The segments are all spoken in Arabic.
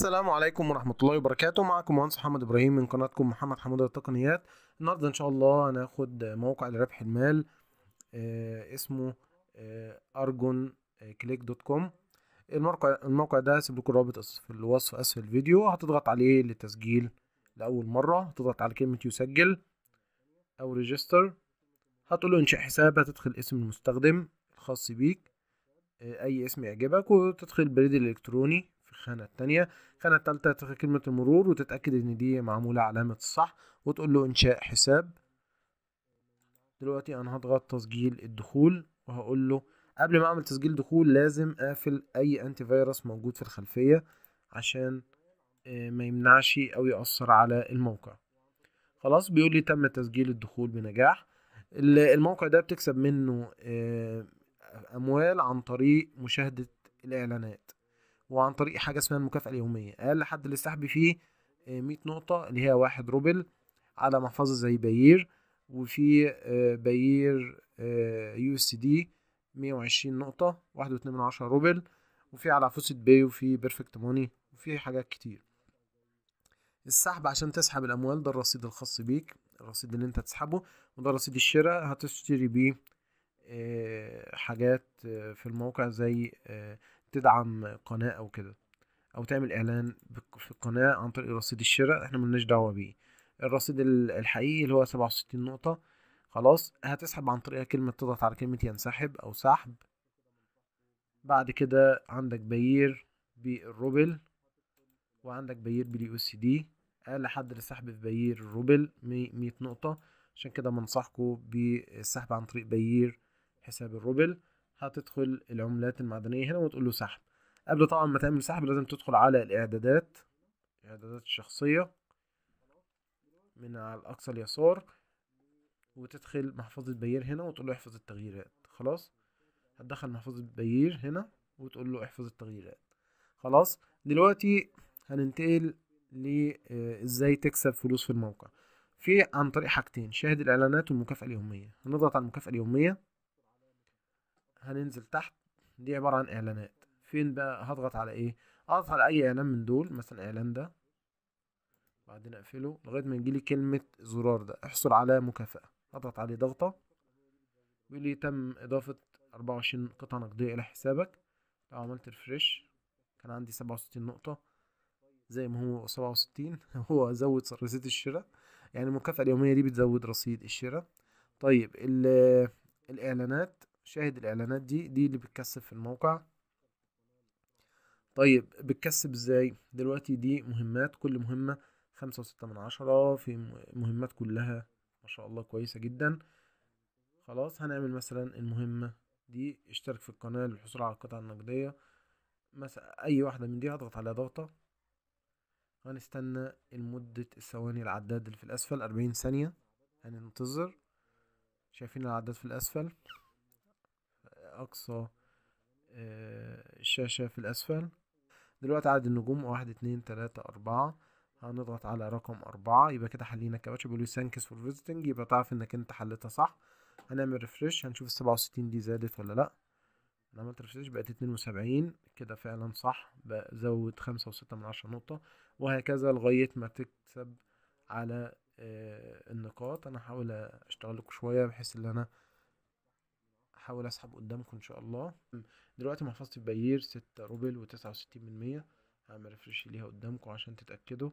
السلام عليكم ورحمة الله وبركاته معكم مهندس محمد إبراهيم من قناتكم محمد حمودة للتقنيات النهاردة إن شاء الله هناخد موقع لربح المال آه، اسمه آه، أرجون آه، كليك دوت كوم الموقع الموقع ده هسيب لكم الرابط في الوصف أسفل الفيديو هتضغط عليه للتسجيل لأول مرة هتضغط على كلمة يسجل أو ريجستر هتقول له إنشاء حساب هتدخل اسم المستخدم الخاص بيك أي اسم يعجبك وتدخل البريد الإلكتروني الخانه الثانيه الخانه الثالثه تاخد كلمه المرور وتتاكد ان دي معموله علامه الصح وتقول له انشاء حساب دلوقتي انا هضغط تسجيل الدخول وهقول له قبل ما اعمل تسجيل دخول لازم اقفل اي انتي فيروس موجود في الخلفيه عشان آه، ما يمنعش او ياثر على الموقع خلاص بيقول لي تم تسجيل الدخول بنجاح الموقع ده بتكسب منه آه، اموال عن طريق مشاهده الاعلانات وعن طريق حاجه اسمها المكافاه اليوميه اقل حد اللي استحب فيه 100 آه، نقطه اللي هي واحد روبل على محفظه زي بايير وفي آه، بايير آه، يو اس دي 120 نقطه واحد من عشرة روبل وفي على فوسة باي وفي بيرفكت موني وفي حاجات كتير السحب عشان تسحب الاموال ده الرصيد الخاص بيك الرصيد اللي انت تسحبه وده رصيد الشراء هتشتري بيه حاجات في الموقع زي تدعم قناه او كده او تعمل اعلان في القناه عن طريق رصيد الشراء احنا ملناش دعوه بيه الرصيد الحقيقي اللي هو سبعة وستين نقطه خلاص هتسحب عن طريقها كلمه تضغط على كلمه ينسحب او سحب بعد كده عندك بيير بالروبل وعندك بيير باليو اس دي اقل حد للسحب في بيير الروبل مية نقطه عشان كده بنصحكم بالسحب عن طريق بيير حساب الروبل هتدخل العملات المعدنية هنا وتقول له سحب قبل طبعا ما تعمل سحب لازم تدخل على الإعدادات الإعدادات الشخصية من على الأقصى اليسار وتدخل محفظة بيير هنا وتقول له احفظ التغييرات خلاص هتدخل محفظة بيير هنا وتقول له احفظ التغييرات خلاص دلوقتي هننتقل لازاي آه، تكسب فلوس في الموقع في عن طريق حاجتين شاهد الاعلانات والمكافاه اليوميه هنضغط على المكافاه اليوميه هننزل تحت دي عبارة عن اعلانات فين بقى هضغط على ايه اضغط على اي اعلان من دول مثلا اعلان ده بعدين اقفله لغاية ما يجيلي كلمة زرار ده احصل على مكافأة اضغط عليه ضغطة بيقولي تم اضافة اربعة وعشرين قطعة نقدية الى حسابك لو عملت ريفرش كان عندي سبعة وستين نقطة زي ما هو سبعة وستين هو زود رصيد الشراء يعني المكافأة اليومية دي بتزود رصيد الشراء طيب الإعلانات شاهد الاعلانات دي دي اللي بتكسب في الموقع طيب بتكسب ازاي دلوقتي دي مهمات كل مهمة خمسة وستة من عشرة في مهمات كلها ما شاء الله كويسة جدا خلاص هنعمل مثلا المهمة دي اشترك في القناة للحصول على القطع النقدية مثلا اي واحدة من دي هضغط على ضغطة هنستنى لمدة الثواني العداد اللي في الأسفل أربعين ثانية هننتظر شايفين العداد في الأسفل أقصى الشاشة آه، في الأسفل دلوقتي عدد النجوم واحد اتنين تلاتة أربعة هنضغط على رقم أربعة يبقى كده حلينا الكباتشة بيقول لي ثانكس فور فيزيتنج يبقى تعرف إنك أنت حليتها صح هنعمل ريفرش هنشوف السبعة وستين دي زادت ولا لأ أنا عملت ريفرش بقت اتنين وسبعين كده فعلا صح زود خمسة وستة من عشرة نقطة وهكذا لغاية ما تكسب على آه، النقاط أنا هحاول أشتغل لكم شوية بحيث إن أنا هحاول اسحب قدامكم ان شاء الله دلوقتي محفظتي ببيير ستة روبل وتسعة وستين من مية هعمل ريفرش ليها قدامكم عشان تتأكدوا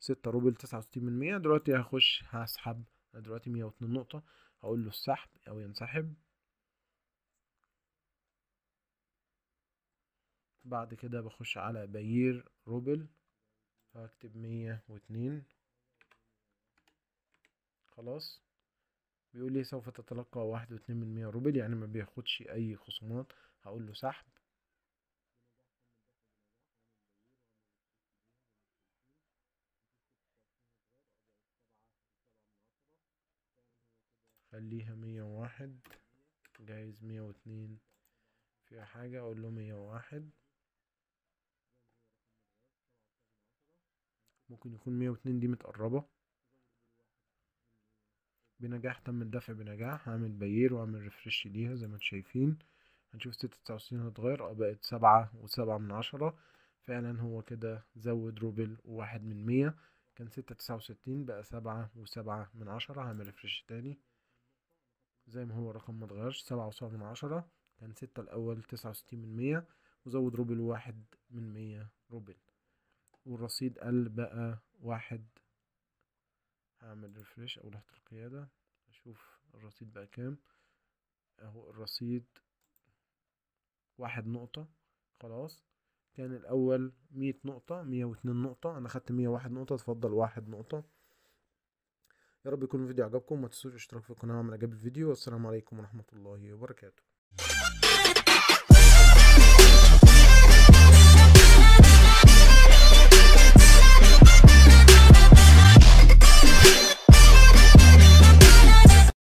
ستة روبل تسعة وستين من مية دلوقتي هخش هسحب انا دلوقتي مية واتنين نقطة هقول له السحب او ينسحب بعد كده بخش على بيير روبل هكتب مية واتنين خلاص بيقول لي سوف تتلقى واحد واتنين من مية روبل يعني ما بياخدش أي خصومات هقول له سحب خليها مية واحد جايز مية واتنين فيها حاجة أقول له مية واحد ممكن يكون مية واتنين دي متقربة بنجاح تم الدفع بنجاح هعمل باير واعمل ريفرش ليها زي ما انتم شايفين هنشوف ستة تسعة وستين هتتغير اه بقت سبعة وسبعة من عشرة فعلا هو كده زود روبل وواحد من مية كان ستة تسعة وستين بقى سبعة وسبعة من عشرة هعمل ريفرش تاني زي ما هو الرقم متغيرش سبعة وسبعة من عشرة كان ستة الأول تسعة وستين من مية وزود روبل واحد من مية روبل والرصيد قل بقى واحد هعمل ريفريش او لوحة القيادة اشوف الرصيد بقى كام اهو الرصيد واحد نقطة خلاص كان الاول مية نقطة مية واتنين نقطة انا خدت مية واحد نقطة اتفضل واحد نقطة يا رب يكون الفيديو عجبكم ما تنسوش الاشتراك في القناة وعمل اعجاب الفيديو والسلام عليكم ورحمة الله وبركاته